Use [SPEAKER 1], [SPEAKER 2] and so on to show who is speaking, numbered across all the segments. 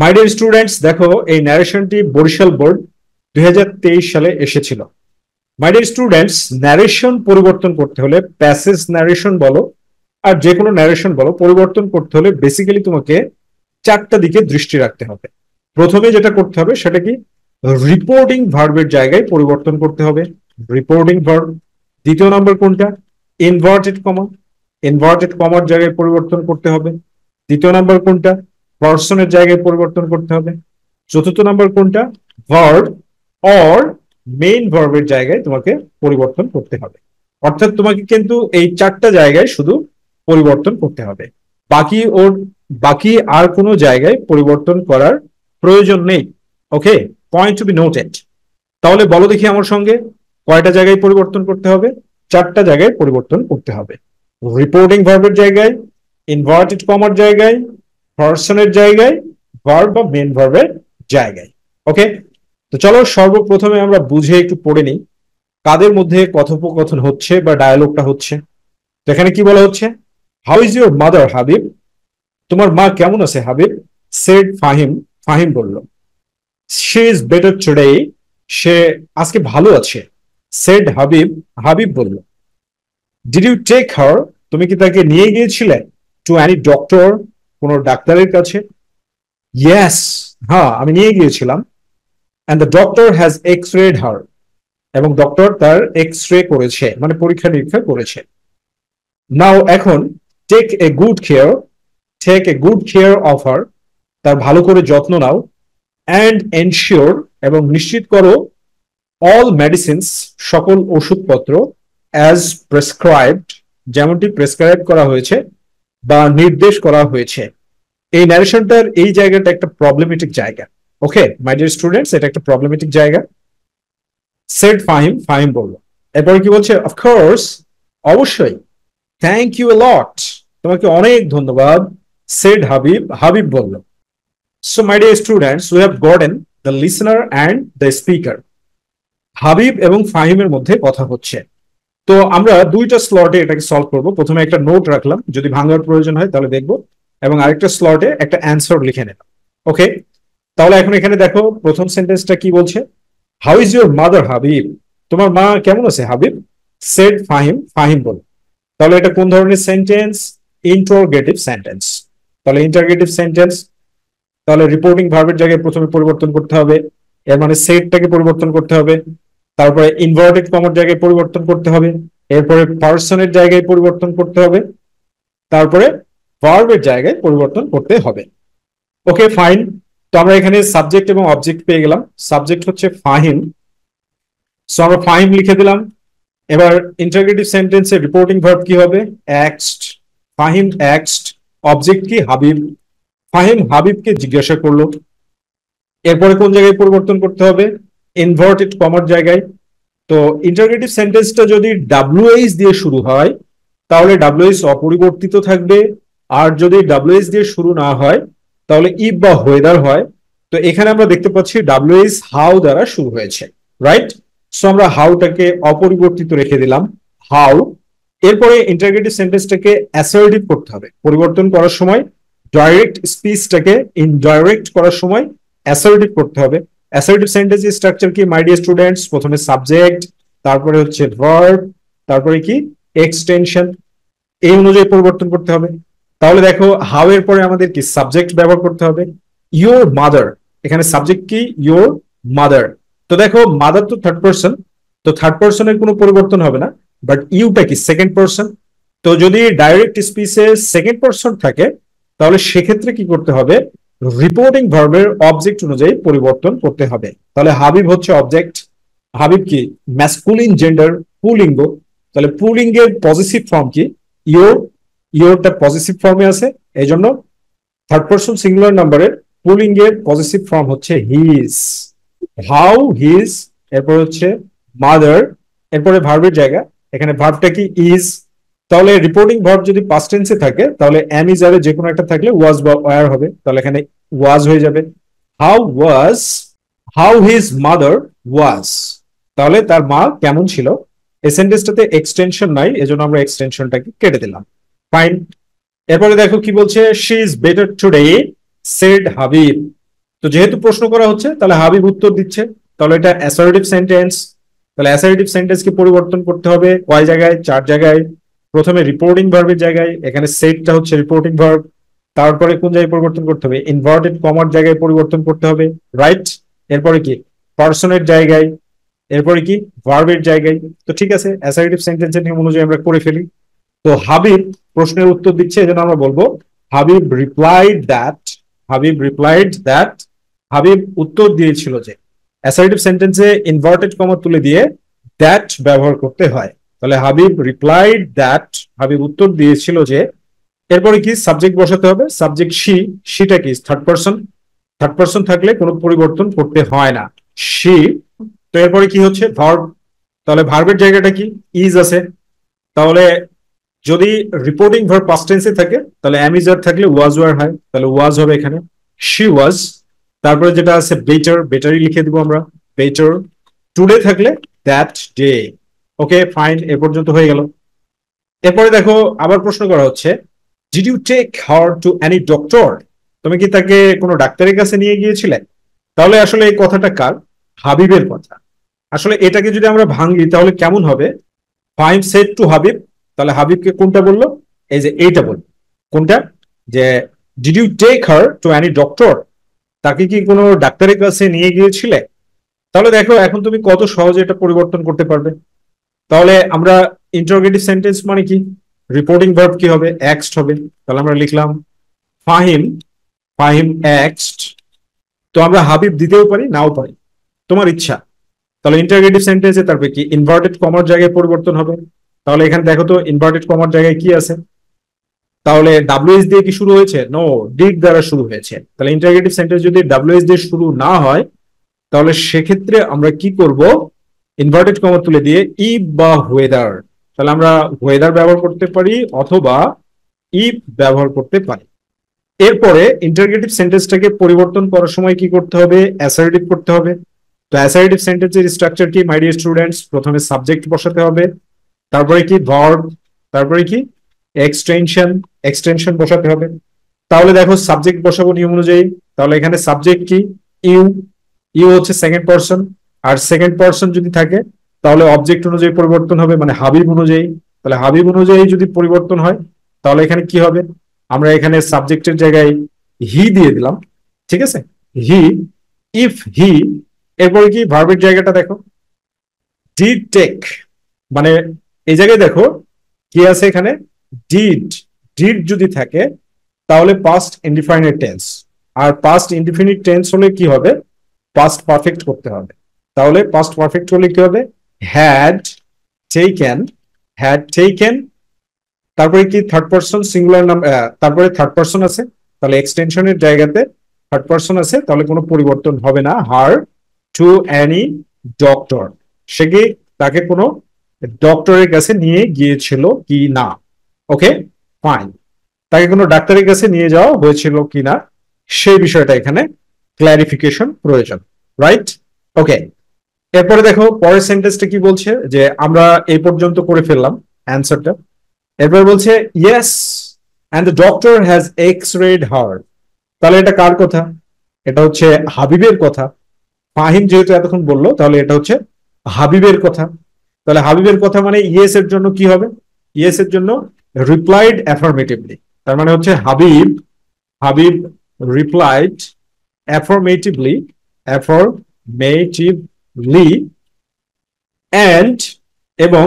[SPEAKER 1] মাই dear students দেখো এই ন্যারেশনটি Barishal board দুই সালে এসেছিল মাই ডিয়ার স্টুডেন্টস ন্যারেশন পরিবর্তন করতে হলে প্যাসেজ ন্যারেশন বলো আর যে কোনো ন্যারেশন বলো পরিবর্তন করতে হলে বেসিক্যালি তোমাকে চারটা দিকে দৃষ্টি রাখতে হবে প্রথমে যেটা করতে হবে সেটা কি রিপোর্টিং ভার্বের জায়গায় পরিবর্তন করতে হবে রিপোর্টিং ভার্ব দ্বিতীয় নম্বর কোনটা ইনভার্টেড কমা ইনভার্টেড কমার জায়গায় পরিবর্তন করতে হবে দ্বিতীয় নাম্বার কোনটা পার্সনের জায়গায় পরিবর্তন করতে হবে চতুর্থ নাম্বার কোনটা ভার্ব অর মেইন ভার্বের জায়গায় তোমাকে পরিবর্তন করতে হবে অর্থাৎ তোমাকে কিন্তু এই চারটা জায়গায় শুধু পরিবর্তন করতে হবে বাকি ওর বাকি আর কোনো জায়গায় পরিবর্তন করার প্রয়োজন নেই okay point to be noted তাহলে বলো দেখি আমার সঙ্গে কয়টা জায়গায় পরিবর্তন করতে হবে চারটা জায়গায় পরিবর্তন করতে হবে রিপোর্টিং ভার্বের জায়গায় ইনভার্টেড কমার জায়গায় পার্সনের জায়গায় ভার্ব বা মেন ভার্বের জায়গায় ওকে তো চলো সর্বপ্রথমে আমরা বুঝে একটু পড়ে নিই কাদের মধ্যে কথোপকথন হচ্ছে বা ডায়ালগটা হচ্ছে তো এখানে কি বলা হচ্ছে how is your mother Habib তোমার মা কেমন আছে হাবিব সেড ফাহিম ফাহিম বলল সে ইজ বেটার টুডে সে আজকে ভালো আছে সেড হাবিব হাবিব বলল ডিড ইউ টেক হার তুমি কি তাকে নিয়ে গিয়েছিলে টু অ্যানি ডক্টর কোন ডাক্তারের কাছে ইয়াস হ্যাঁ আমি নিয়ে গিয়েছিলাম and the doctor has x rayed her এবং ডক্টর তার এক্স রে করেছে মানে পরীক্ষা নিরীক্ষা করেছে নাও এখন take a good care take a good care of her তার ভালো করে যত্ন নাও অ্যান্ড এনশিওর এবং নিশ্চিত করো অল মেডিসিনস সকল ওষুধপত্র অ্যাজ প্রেসক্রাইবড যেমনটি প্রেসক্রাইব করা হয়েছে বা নির্দেশ করা হয়েছে এই ন্যারেশনটার এই জায়গাটা একটা প্রবলেমেটিক জায়গা ওকে মাই ডিয়ার স্টুডেন্টস এটা একটা প্রবলেমেটিক জায়গা সেট ফাহিম ফাহিম বলল এরপরে কি বলছে অফকোর্স অবশ্যই থ্যাংক ইউ লট তোমাকে অনেক ধন্যবাদ সেড হাবিব হাবিব বলল so my dear students we have gotten the listener and the speaker Habib এবং ফাহিমের মধ্যে কথা হচ্ছে তো আমরা দুইটা স্লটে এটাকে সলভ করব প্রথমে একটা নোট রাখলাম যদি ভাঙার প্রয়োজন হয় তাহলে দেখব এবং আরেকটা স্লটে একটা অ্যান্সার লিখে নিলাম ওকে তাহলে এখন এখানে দেখো প্রথম সেন্টেন্সটা কি বলছে how is your mother Habib তোমার মা কেমন আছে হাবিব সেট ফাহিম ফাহিম বল তাহলে এটা কোন ধরনের সেন্টেন্স ইন্টারগেটিভ সেন্টেন্স তাহলে ইন্টারগেটিভ সেন্টেন্স তাহলে রিপোর্টিং ভার্বের জায়গায় প্রথমে পরিবর্তন করতে হবে এর মানে সেটটাকে পরিবর্তন করতে হবে তারপরে ইনভার্টেড কমার জায়গায় পরিবর্তন করতে হবে এরপরে পার্সনের জায়গায় পরিবর্তন করতে হবে তারপরে ভার্বের জায়গায় পরিবর্তন করতে হবে ওকে ফাইন তো আমরা এখানে সাবজেক্ট এবং অবজেক্ট পেয়ে গেলাম সাবজেক্ট হচ্ছে ফাহিম সো আমরা ফাহিম লিখে দিলাম এবার ইন্টারগ্রেটিভ সেন্টেন্সের রিপোর্টিং ভার্ব কি হবে অ্যাক্সড ফাহিম অ্যাক্সড অবজেক্ট কি হাবিব ফাহিম হাবিবকে জিজ্ঞাসা করলো এরপরে কোন জায়গায় পরিবর্তন করতে হবে ইনভার্টেড কমার জায়গায় তো ইন্টারগ্রেটিভ সেন্টেন্সটা যদি ডাব্লুএইচ দিয়ে শুরু হয় তাহলে ডাব্লুএইচ অপরিবর্তিত থাকবে আর যদি ডাব্লুএইচ দিয়ে শুরু না হয় তাহলে ইফ বা ওয়েদার হয় তো এখানে আমরা দেখতে পাচ্ছি ডাব্লুএইচ হাউ দ্বারা শুরু হয়েছে রাইট সো আমরা হাউটাকে অপরিবর্তিত রেখে দিলাম হাউ এরপরে ইন্টারগ্রেটিভ সেন্টেন্সটাকে অ্যাসার্টিভ করতে হবে পরিবর্তন করার সময় ডাইরেক্ট স্পিচটাকে ইনডাইরেক্ট করার সময় অ্যাসার্টিভ করতে হবে অ্যাসার্টিভ সেন্টেন্স স্ট্রাকচার কি মাই ডিয়ার স্টুডেন্টস প্রথমে সাবজেক্ট তারপরে হচ্ছে ভার্ব তারপরে কি এক্সটেনশন এই অনুযায়ী পরিবর্তন করতে হবে তাহলে দেখো হাউ এর পরে আমাদের কি সাবজেক্ট ব্যবহার করতে হবে ইয়োর মাদার এখানে সাবজেক্ট কি ইয়োর মাদার তো দেখো মাদার তো থার্ড পার্সন তো থার্ড পার্সনের কোনো পরিবর্তন হবে না বাট ইউটা কি সেকেন্ড পার্সন তো যদি ডাইরেক্ট স্পিচে সেকেন্ড পার্সন থাকে তাহলে সেক্ষেত্রে কি করতে হবে রিপোর্টিং ভার্বের অবজেক্ট অনুযায়ী পরিবর্তন করতে হবে তাহলে হাবিব হচ্ছে অবজেক্ট হাবিব কি ম্যাসকুলিন জেন্ডার পুলিঙ্গ তাহলে পুলিঙ্গের পজিটিভ ফর্ম কি ইয়োর ইয়োরটা পজিটিভ ফর্মে আছে এই জন্য থার্ড পার্সন সিঙ্গুলার নাম্বারের পুলিঙ্গের পজিটিভ ফর্ম হচ্ছে হিজ হাউ হিজ এরপর হচ্ছে মাদার এরপরে ভার্বের জায়গা এখানে ভার্বটা কি ইজ তাহলে রিপোর্টিং ভার্ব যদি পাস্ট টেন্সে থাকে তাহলে অ্যামি যাবে যে কোনো একটা থাকলে ওয়াজ বা ওয়ার হবে তাহলে এখানে ওয়াজ হয়ে যাবে how was how his mother was তাহলে তার মা কেমন ছিল এই সেন্টেন্সটাতে এক্সটেনশন নাই এজন্য আমরা এক্সটেনশনটাকে কেটে দিলাম ফাইন এরপরে দেখো কি বলছে she is better today said Habib তো যেহেতু প্রশ্ন করা হচ্ছে তাহলে হাবিব উত্তর দিচ্ছে তাহলে এটা অ্যাসারেটিভ সেন্টেন্স তাহলে অ্যাসারেটিভ সেন্টেন্সকে পরিবর্তন করতে হবে কয় জায়গায় চার জায়গায় প্রথমে রিপোর্টিং ভার্বের জায়গায় এখানে সেটটা হচ্ছে রিপোর্টিং ভার্ব তারপরে কোন জায়গায় পরিবর্তন করতে হবে ইনভার্টেড কমার জায়গায় পরিবর্তন করতে হবে রাইট এরপরে কি পার্সনের জায়গায় এরপরে কি ভার্বের জায়গায় তো ঠিক আছে অ্যাসারেটিভ সেন্টেন্সের নিয়ম অনুযায়ী আমরা করে ফেলি তো হাবিব প্রশ্নের উত্তর দিচ্ছে এজন্য আমরা বলবো Habib replied that Habib replied that Habib উত্তর দিয়েছিল যে অ্যাসারেটিভ সেন্টেন্সে ইনভার্টেড কমা তুলে দিয়ে দ্যাট ব্যবহার করতে হয় তাহলে হাবিব রিপ্লাইড দ্যাট হাবিব উত্তর দিয়েছিল যে এরপরে কি সাবজেক্ট বসাতে হবে সাবজেক্ট সি সিটা কি থার্ড পার্সন থার্ড পার্সন থাকলে কোনো পরিবর্তন করতে হয় না সি তো এরপরে কি হচ্ছে ভার্ব তাহলে ভার্বের জায়গাটা কি ইজ আছে তাহলে যদি রিপোর্টিং ভার্ব পাস্ট টেন্সে থাকে তাহলে অ্যামিজার থাকলে ওয়াজ ওয়ার হয় তাহলে ওয়াজ হবে এখানে শি ওয়াজ তারপরে যেটা আছে বেটার বেটারই লিখে দেবো আমরা বেটার টুডে থাকলে দ্যাট ডে ওকে ফাইন এ পর্যন্ত হয়ে গেল এরপরে দেখো আবার প্রশ্ন করা হচ্ছে did you take her to any doctor তুমি কি তাকে কোনো ডাক্তারের কাছে নিয়ে গিয়েছিলে তাহলে আসলে এই কথাটা কার হাবিবের কথা আসলে এটাকে যদি আমরা ভাঙি তাহলে কেমন হবে ফাইন সেট টু হাবিব তাহলে হাবিবকে কোনটা বললো এই যে এইটা বললো কোনটা যে did you take her to any doctor তাকে কি কোনো ডাক্তারের কাছে নিয়ে গিয়েছিলে তাহলে দেখো এখন তুমি কত সহজে এটা পরিবর্তন করতে পারবে তাহলে আমরা ইন্টারোগেটিভ সেন্টেন্স মানে কি রিপোর্টিং ভার্ব কি হবে অ্যাক্সড হবে তাহলে আমরা লিখলাম ফাহিম ফাহিম অ্যাক্সড তো আমরা হাবিব দিতেও পারি নাও পারি তোমার ইচ্ছা তাহলে ইন্টারগেটিভ সেন্টেন্সে তারপরে কি ইনভার্টেড কমার জায়গায় পরিবর্তন হবে তাহলে এখানে দেখো তো ইনভার্টেড কমার জায়গায় কি আছে তাহলে ডাব্লিউএস দিয়ে কি শুরু হয়েছে নো ডিড দ্বারা শুরু হয়েছে তাহলে ইন্টারগেটিভ সেন্টেন্স যদি ডাব্লিউএস দিয়ে শুরু না হয় তাহলে সেক্ষেত্রে আমরা কি করব ইনভার্টেড কমা তুলে দিয়ে ই বা ওয়েদার তাহলে আমরা ওয়েদার ব্যবহার করতে পারি অথবা ইফ ব্যবহার করতে পারি এরপরে ইন্টারগ্রেটিভ সেন্টেন্সটাকে পরিবর্তন করার সময় কি করতে হবে অ্যাসারটিভ করতে হবে তো অ্যাসারটিভ সেন্টেন্সের স্ট্রাকচার কি মাই ডিয়ার স্টুডেন্টস প্রথমে সাবজেক্ট বসাতে হবে তারপরে কি ভার্ব তারপরে কি এক্সটেনশন এক্সটেনশন বসাতে হবে তাহলে দেখো সাবজেক্ট বসাবো নিয়ম অনুযায়ী তাহলে এখানে সাবজেক্ট কি ইউ ইউ হচ্ছে সেকেন্ড পার্সন আর সেকেন্ড পার্সন যদি থাকে তাহলে অবজেক্ট অনুযায়ী পরিবর্তন হবে মানে হাবিব অনুযায়ী তাহলে হাবিব অনুযায়ী যদি পরিবর্তন হয় তাহলে এখানে কি হবে আমরা এখানে সাবজেক্টের জায়গায় হি দিয়ে দিলাম ঠিক আছে হি ইফ হি এরপরে কি ভার্বের জায়গাটা দেখো ডিড টেক মানে এই জায়গায় দেখো কি আছে এখানে ডিড ডিড যদি থাকে তাহলে পাস্ট ইনডিফাইনিট টেন্স আর পাস্ট ইনডিফিনিট টেন্স হলে কি হবে পাস্ট পারফেক্ট করতে হবে তাহলে পাস্ট পারফেক্ট হলে কি হবে হ্যাড টেকেন হ্যাড টেকেন তারপরে কি থার্ড পারসন সিঙ্গুলার নাম তারপরে থার্ড পারসন আছে তাহলে এক্সটেনশনের জায়গাতে থার্ড পারসন আছে তাহলে কোনো পরিবর্তন হবে না হার টু অ্যানি ডক্টর সে কি তাকে কোনো ডক্টরের কাছে নিয়ে গিয়েছিল কি না ওকে ফাইন তাকে কোনো ডাক্তারের কাছে নিয়ে যাওয়া হয়েছিল কি না সেই বিষয়টা এখানে ক্ল্যারিফিকেশন প্রয়োজন রাইট ওকে এরপরে দেখো পরের সেন্টেন্সটা কি বলছে যে আমরা এই পর্যন্ত করে ফেললাম অ্যান্সারটা এরপরে বলছে yes and the doctor has x rayed her তাহলে এটা কার কথা এটা হচ্ছে হাবিবের কথা ফাহিম যেহেতু এতক্ষণ বললো তাহলে এটা হচ্ছে হাবিবের কথা তাহলে হাবিবের কথা মানে ইয়েস এর জন্য কি হবে ইয়েস এর জন্য রিপ্লাইড অ্যাফার্মেটিভলি তার মানে হচ্ছে Habib Habib replied affirmatively affirmatively and এবং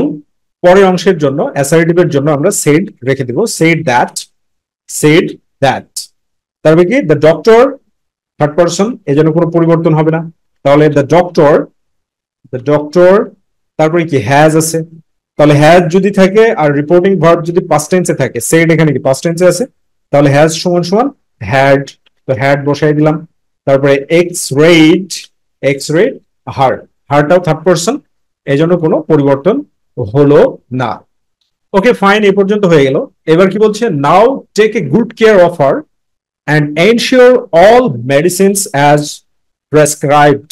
[SPEAKER 1] পরের অংশের জন্য অ্যাসারেটিভের জন্য আমরা সেড রেখে দেব সেড দ্যাট সেড দ্যাট তারপরে কি দ্য ডক্টর থার্ড পারসন এর জন্য কোনো পরিবর্তন হবে না তাহলে দ্য ডক্টর দ্য ডক্টর তারপরে কি হ্যাজ আছে তাহলে হ্যাজ যদি থাকে আর রিপোর্টিং ভার্ব যদি পাস্ট টেন্সে থাকে সেড এখানে কি পাস্ট টেন্সে আছে তাহলে হ্যাজ সমান সমান হ্যাড তো হ্যাড বসাই দিলাম তারপরে এক্স রেড এক্স রেড হার্ড হারটাও থার্ড পার্সন এই জন্য কোনো পরিবর্তন হলো না ওকে ফাইন এ পর্যন্ত হয়ে গেল এবার কি বলছে now take a good care of her and ensure all medicines as prescribed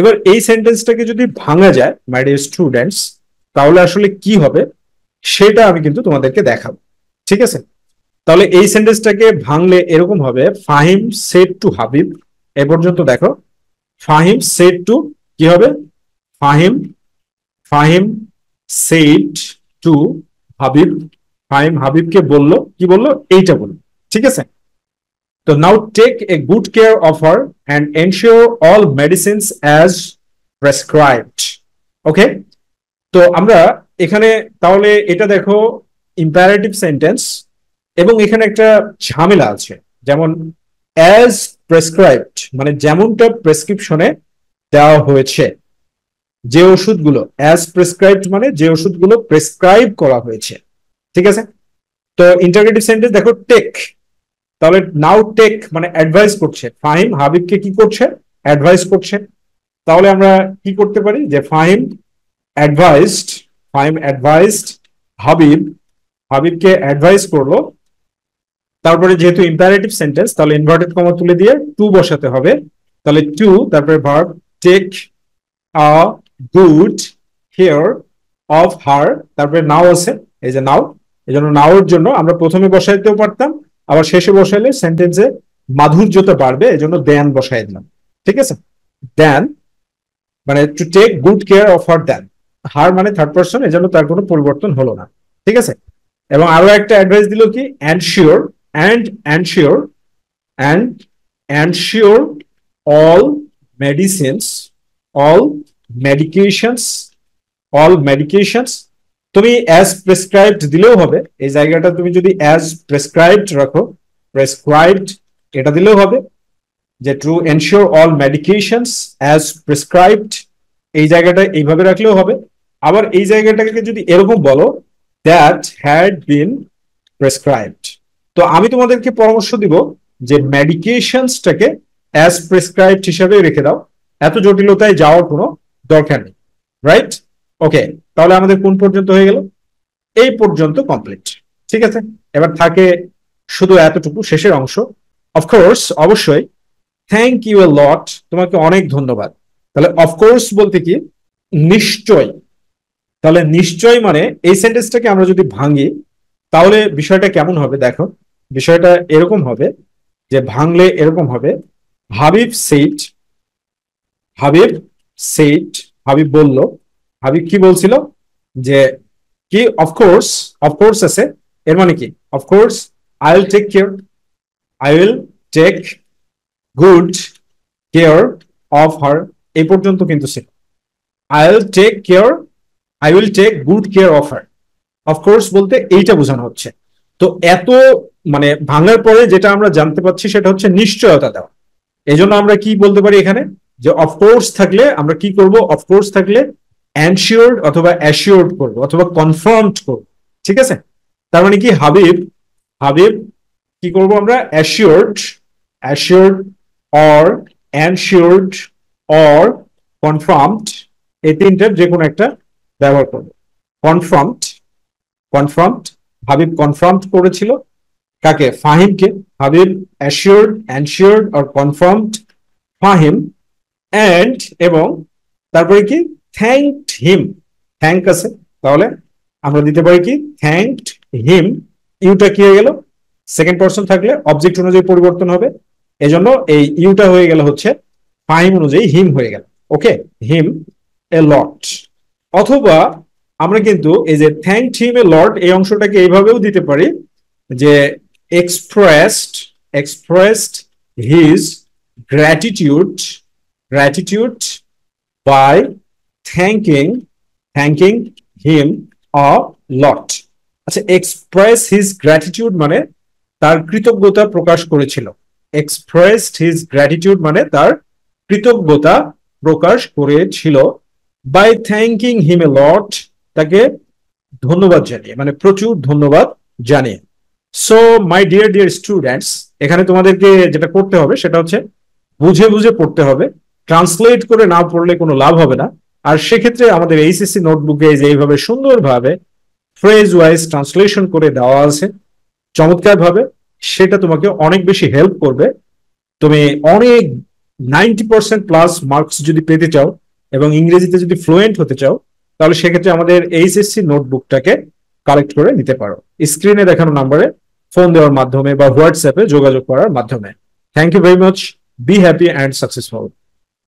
[SPEAKER 1] এবার এই সেন্টেন্সটাকে যদি ভাঙা যায় মাই স্টুডেন্টস তাহলে আসলে কি হবে সেটা আমি কিন্তু তোমাদেরকে দেখাবো ঠিক আছে তাহলে এই সেন্টেন্সটাকে ভাঙলে এরকম হবে ফাহিম সেট টু হাবিব এ পর্যন্ত দেখো ফাহিম সেট টু কি হবে ফাহিম ফাহিম সেট টু হাবিব ফাহিম হাবিবকে বলল কি বলল এইটা বলল ঠিক আছে তো now take a good care of her and ensure all medicines as prescribed okay তো আমরা এখানে তাহলে এটা দেখো ইম্পারেটিভ সেন্টেন্স এবং এখানে একটা ঝামেলা আছে যেমন অ্যাজ প্রেসক্রাইবড মানে যেমনটা প্রেসক্রিপশনে দেওয়া হয়েছে যে ওষুধগুলো অ্যাজ প্রেসক্রাইবড মানে যে ওষুধগুলো প্রেসক্রাইব করা হয়েছে ঠিক আছে তো ইন্টারগ্রেটিভ সেন্টেন্স দেখো টেক তাহলে নাও টেক মানে অ্যাডভাইস করছে ফাহিম হাবিবকে কি করছে অ্যাডভাইস করছে তাহলে আমরা কি করতে পারি যে ফাহিম অ্যাডভাইসড ফাহিম অ্যাডভাইসড হাবিব হাবিবকে অ্যাডভাইস করলো তারপরে যেহেতু ইম্পারেটিভ সেন্টেন্স তাহলে ইনভার্টেড কমা তুলে দিয়ে টু বসাতে হবে তাহলে টু তারপরে verb take a good care of her তারপরে নাও আছে এই যে নাও এই জন্য নাওর জন্য আমরা প্রথমে বসাইতেও পারতাম আবার শেষে বসাইলে সেন্টেন্সে মাধুর্যতা বাড়বে এই জন্য দেন বসাই দিলাম ঠিক আছে দেন মানে to take good care of her then her মানে থার্ড পার্সন এই জন্য তার কোনো পরিবর্তন হলো না ঠিক আছে এবং আরো একটা অ্যাডভাইস দিল কি and sure and ensure and ensure all medicines all medications all medications তুমি অ্যাজ প্রেসক্রাইবড দিলেও হবে এই জায়গাটা তুমি যদি অ্যাজ প্রেসক্রাইবড রাখো প্রেসক্রাইবড এটা দিলেও হবে যে to ensure all medications as prescribed এই জায়গাটা এইভাবে রাখলেও হবে আবার এই জায়গাটাকে যদি এরকম বলো দ্যাট হ্যাড বিন প্রেসক্রাইবড তো আমি তোমাদেরকে পরামর্শ দিব যে মেডিকেশনসটাকে অ্যাজ প্রেসক্রাইবড হিসাবে রেখে দাও এত জটিলতায় যাওয়ার কোনো দরকার নেই রাইট ওকে তাহলে আমাদের কোন পর্যন্ত হয়ে গেল এই পর্যন্ত কমপ্লিট ঠিক আছে এবার থাকে শুধু এতটুকু শেষের অংশ অফকোর্স অবশ্যই থ্যাংক ইউ এ লট তোমাকে অনেক ধন্যবাদ তাহলে অফকোর্স বলতে কি নিশ্চয় তাহলে নিশ্চয় মানে এই সেন্টেন্সটাকে আমরা যদি ভাঙি তাহলে বিষয়টা কেমন হবে দেখো বিষয়টা এরকম হবে যে ভাঙলে এরকম হবে হাবিব সেইট হাবিব সেইট হাবিব বলল হাবিব কি বলছিল যে কি অফকোর্স অফকোর্স আছে এর মানে কি of course I will take care I will take good care of her এই পর্যন্ত কিন্তু ছিল I will take care I will take good care of her of course বলতে এইটা বোঝানো হচ্ছে তো এত মানে ভাঙার পরে যেটা আমরা জানতে পাচ্ছি সেটা হচ্ছে নিশ্চয়তা দেওয়া এই জন্য আমরা কি বলতে পারি এখানে যে অফকোর্স থাকলে আমরা কি করব অফকোর্স থাকলে অ্যানশিওর্ড অথবা অ্যাসিওর্ড করবো অথবা কনফার্মড করবো ঠিক আছে তার মানে কি হাবিব হাবিব কি করব আমরা assured assured or ensured or confirmed এই তিনটার যে কোনো একটা ব্যবহার করবো কনফার্মড কনফার্মড হাবিব কনফার্মড করেছিল কাকে ফাহিমকে Habib assured ensured or confirmed Fahim and এবং তারপরে কি থ্যাংক হিম থ্যাংক আছে তাহলে আমরা দিতে পারি কি থ্যাংক হিম ইউটা কি হয়ে গেল সেকেন্ড পার্সন থাকলে অবজেক্ট অনুযায়ী পরিবর্তন হবে এজন্য এই ইউটা হয়ে গেল হচ্ছে ফাহিম অনুযায়ী হিম হয়ে গেল ওকে হিম এ লট অথবা আমরা কিন্তু এই যে থ্যাংক হিম এ লট এই অংশটাকে এইভাবেও দিতে পারি যে expressed expressed his gratitude gratitude by thanking thanking him a lot আচ্ছা এক্সপ্রেস হিজ গ্র্যাটিটিউড মানে তার কৃতজ্ঞতা প্রকাশ করেছিল এক্সপ্রেসড হিজ গ্র্যাটিটিউড মানে তার কৃতজ্ঞতা প্রকাশ করেছিল বাই থ্যাঙ্কিং হিম এ লট তাকে ধন্যবাদ জানিয়ে মানে প্রচুর ধন্যবাদ জানিয়ে so my dear dear students এখানে তোমাদেরকে যেটা করতে হবে সেটা হচ্ছে বুঝে বুঝে পড়তে হবে ট্রান্সলেট করে না পড়লে কোনো লাভ হবে না আর সেক্ষেত্রে আমাদের এইচএসসি নোটবুকে যে এইভাবে সুন্দরভাবে ফ্রেজ ওয়াইজ ট্রান্সলেশন করে দেওয়া আছে চমৎকারভাবে সেটা তোমাকে অনেক বেশি হেল্প করবে তুমি অনেক নাইনটি পার্সেন্ট প্লাস মার্কস যদি পেতে চাও এবং ইংরেজিতে যদি ফ্লুয়েন্ট হতে চাও তাহলে সেক্ষেত্রে আমাদের এইচএসসি নোটবুকটাকে কালেক্ট করে নিতে পারো স্ক্রিনে দেখানো নাম্বারে ফোন দেওয়ার মাধ্যমে বা হোয়াটসঅ্যাপে যোগাযোগ করার মাধ্যমে thank you very much be happy and successful